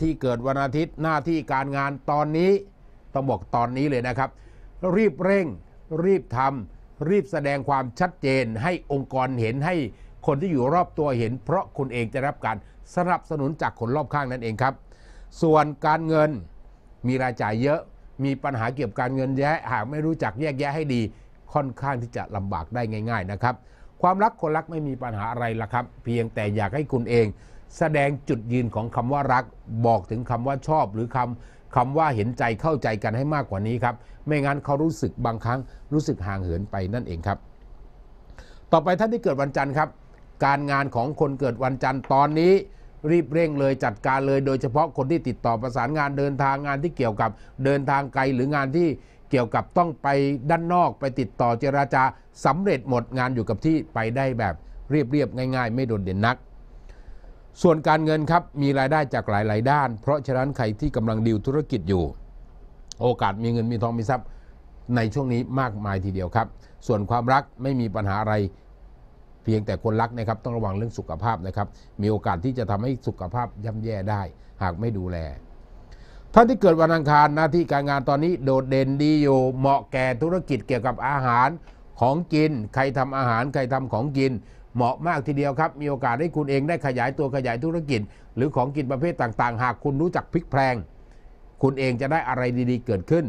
ที่เกิดวันอาทิตย์หน้าที่การงานตอนนี้ต้องบอกตอนนี้เลยนะครับ รีบเร่ง รีบทำรีบแสดงความชัดเจน ให้องค์กรเห็นให้คนที่อยู่รอบตัวเห็น เพราะคุณเองจะรับการสนับสนุนจากคนรอบข้างนั่นเองครับ ส่วนการเงินมีรายจ่ายเยอะมีปัญหาเกี่ยวกับการเงินแยะหากไม่รู้จักแยกแยะให้ดี ค่อนข้างที่จะลำบากได้ง่าย ๆนะครับ ความรักคนรักไม่มีปัญหาอะไรละครับ เพียงแต่อยากให้คุณเองแสดงจุดยืนของคำว่ารักบอกถึงคำว่าชอบหรือคำคำว่าเห็นใจเข้าใจกันให้มากกว่านี้ครับ ไม่งั้นเขารู้สึกบางครั้งรู้สึกห่างเหินไปนั่นเองครับ ต่อไปท่านที่เกิดวันจันทร์ครับ การงานของคนเกิดวันจันทร์ตอนนี้รีบเร่งเลยจัดการเลย โดยเฉพาะคนที่ติดต่อประสานงานเดินทางงานที่เกี่ยวกับเดินทางไกลหรืองานที่เกี่ยวกับต้องไปด้านนอกไปติดต่อเจราจาสำเร็จหมดงานอยู่กับที่ไปได้แบบเรียบๆง่าย ๆ ไม่โดดเด่นนักส่วนการเงินครับมีรายได้จากหลาย ๆ ด้าน เพราะฉะนั้นใครที่กำลังดิวธุรกิจอยู่ โอกาสมีเงินมีทองมีทรัพย์ในช่วงนี้มากมายทีเดียวครับ ส่วนความรักไม่มีปัญหาอะไรเพียงแต่คนรักนะครับต้องระวังเรื่องสุขภาพนะครับ มีโอกาสที่จะทำให้สุขภาพย่ำแย่ได้ หากไม่ดูแล ท่านที่เกิดวันอังคารหน้าที่การงานตอนนี้ โดดเด่นดีอยู่เหมาะแก่ธุรกิจเกี่ยวกับอาหารของกิน ใครทำอาหารใครทำของกินเหมาะมากทีเดียวครับมีโอกาสให้คุณเองได้ขยายตัวขยายธุรกิจ หรือของกินประเภทต่างๆ หากคุณรู้จักพลิกแพลงคุณเองจะได้อะไรดีๆเกิดขึ้น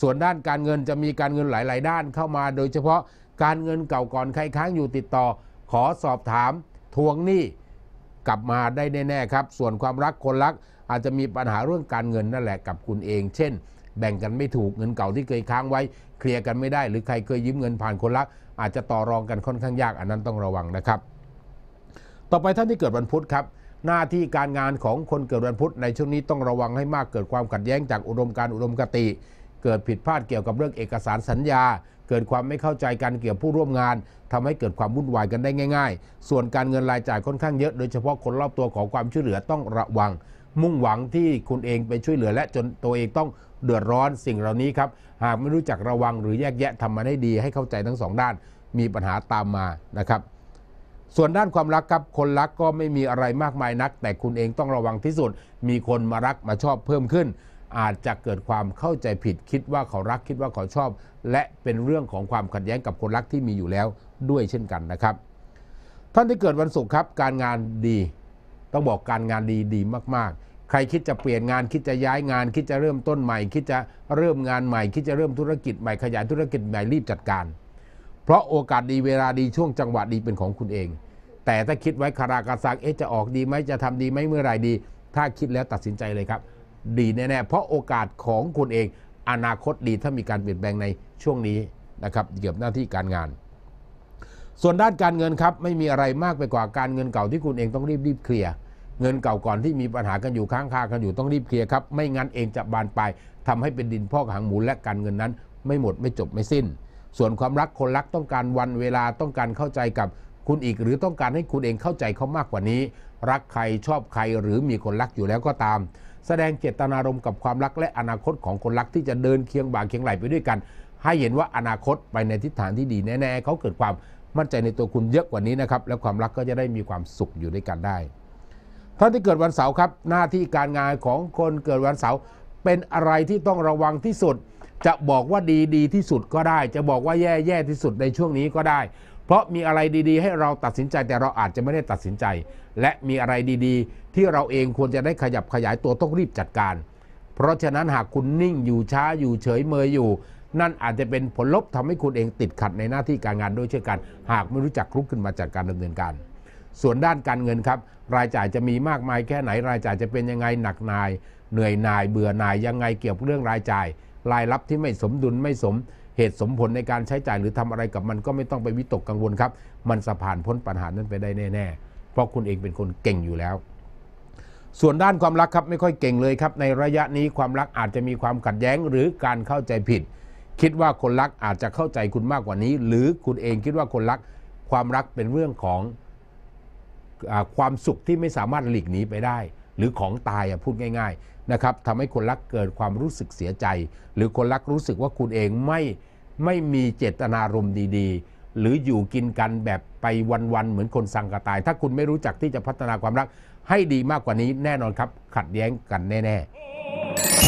ส่วนด้านการเงินจะมีการเงินหลายๆ ด้านเข้ามา โดยเฉพาะการเงินเก่าก่อนใครค้างอยู่ติดต่อ ขอสอบถามทวงหนี้กลับมาได้แน่ๆครับ ส่วนความรักคนรักอาจจะมีปัญหาเรื่องการเงินนั่นแหละกับคุณเอง เช่นแบ่งกันไม่ถูกเงินเก่าที่เคยค้างไว้ เคลียร์กันไม่ได้หรือใครเคยยืมเงินผ่านคนรักอาจจะต่อรองกันค่อนข้างยากอันนั้นต้องระวังนะครับ ต่อไปท่านที่เกิดวันพุธครับ หน้าที่การงานของคนเกิดวันพุธในช่วงนี้ต้องระวังให้มากเกิดความขัดแย้งจากอุดมการอุดมคติ เกิดผิดพลาดเกี่ยวกับเรื่องเอกสารสัญญา เกิดความไม่เข้าใจกันเกี่ยวผู้ร่วมงาน ทำให้เกิดความวุ่นวายกันได้ง่ายๆ ส่วนการเงินรายจ่ายค่อนข้างเยอะ โดยเฉพาะคนรอบตัวของความช่วยเหลือต้องระวังมุ่งหวังที่คุณเองไปช่วยเหลือและจนตัวเองต้องเดือดร้อนสิ่งเหล่านี้ครับ หากไม่รู้จักระวังหรือแยกแยะทำมาได้ดี ให้เข้าใจทั้งสองด้านมีปัญหาตามมานะครับ ส่วนด้านความรักครับคนรักก็ไม่มีอะไรมากมายนัก แต่คุณเองต้องระวังที่สุด มีคนมารักมาชอบเพิ่มขึ้น อาจจะเกิดความเข้าใจผิดคิดว่าเขารักคิดว่าเขาชอบ และเป็นเรื่องของความขัดแย้งกับคนรักที่มีอยู่แล้วด้วยเช่นกันนะครับ ท่านที่เกิดวันศุกร์ครับการงานดีต้องบอกการงานดีดีมากๆ ใครคิดจะเปลี่ยนงานคิดจะย้ายงาน คิดจะเริ่มต้นใหม่ คิดจะเริ่มงานใหม่คิดจะเริ่มธุรกิจใหม่ขยายธุรกิจใหม่รีบจัดการ เพราะโอกาสดีเวลาดีช่วงจังหวะดีเป็นของคุณเอง แต่ถ้าคิดไว้คารากาซังเอ๊ะจะออกดีไหมจะทำดีไหมเมื่อไหร่ดี ถ้าคิดแล้วตัดสินใจเลยครับ ดีแน่ๆ เพราะโอกาสของคุณเอง อนาคตดีถ้ามีการเปลี่ยนแปลงในช่วงนี้นะครับเกี่ยวกับหน้าที่การงานส่วนด้านการเงินครับไม่มีอะไรมากไปกว่าการเงินเก่าที่คุณเองต้องรีบรีบเคลียร์เงินเก่าก่อนที่มีปัญหากันอยู่ค้างคากันอยู่ต้องรีบเคลียร์ครับ ไม่งั้นเองจะบานปลายทำให้เป็นดินพอกหางหมูและการเงินนั้นไม่หมดไม่จบไม่สิ้น ส่วนความรักคนรักต้องการวันเวลาต้องการเข้าใจกับคุณอีกหรือต้องการให้คุณเองเข้าใจเขามากกว่านี้ รักใครชอบใครหรือมีคนรักอยู่แล้วก็ตาม แสดงเจตนารมณ์กับความรักและอนาคตของคนรักที่จะเดินเคียงบ่าเคียงไหลไปด้วยกัน ให้เห็นว่าอนาคตไปในทิศทางที่ดีแน่ๆเขาเกิดความมั่นใจในตัวคุณเยอะกว่านี้นะครับและความรักก็จะได้มีความสุขอยู่ด้วยกันได้ ท่านที่เกิดวันเสาร์ครับ หน้าที่การงานของคนเกิดวันเสาร์เป็นอะไรที่ต้องระวังที่สุด จะบอกว่าดีดีที่สุดก็ได้ จะบอกว่าแย่แย่ที่สุดในช่วงนี้ก็ได้ เพราะมีอะไรดีๆให้เราตัดสินใจแต่เราอาจจะไม่ได้ตัดสินใจ และมีอะไรดี ๆ ที่เราเองควรจะได้ขยับขยายตัวต้องรีบจัดการ เพราะฉะนั้นหากคุณนิ่งอยู่ช้าอยู่เฉยเมยอยู่นั่นอาจจะเป็นผลลบทำให้คุณเองติดขัดในหน้าที่การงานด้วยเช่นกัน หากไม่รู้จักรุกขึ้นมาจากการดำเนินการ ส่วนด้านการเงินครับ รายจ่ายจะมีมากมายแค่ไหน รายจ่ายจะเป็นยังไงหนักนาย เหนื่อยนายเบื่อนายยังไงเกี่ยวกับเรื่องรายจ่าย รายรับที่ไม่สมดุลไม่สม เหตุสมผลในการใช้จ่ายหรือทำอะไรกับมันก็ไม่ต้องไปวิตกกังวลครับ มันสะพานพ้นปัญหานั้นไปได้แน่ๆเพราะคุณเองเป็นคนเก่งอยู่แล้ว ส่วนด้านความรักครับไม่ค่อยเก่งเลยครับ ในระยะนี้ความรักอาจจะมีความขัดแย้งหรือการเข้าใจผิดคิดว่าคนรักอาจจะเข้าใจคุณมากกว่านี้ หรือคุณเองคิดว่าคนรักความรักเป็นเรื่องของอความสุขที่ไม่สามารถหลีกหนีไปได้ หรือของตายพูดง่ายๆนะครับทำให้คนรักเกิดความรู้สึกเสียใจ หรือคนรักรู้สึกว่าคุณเองไม่ไม่มีเจตนารมณ์ดีๆ หรืออยู่กินกันแบบไปวันๆเหมือนคนสังกตายถ้าคุณไม่รู้จักที่จะพัฒนาความรักให้ดีมากกว่านี้แน่นอนครับขัดแย้งกันแน่ ๆ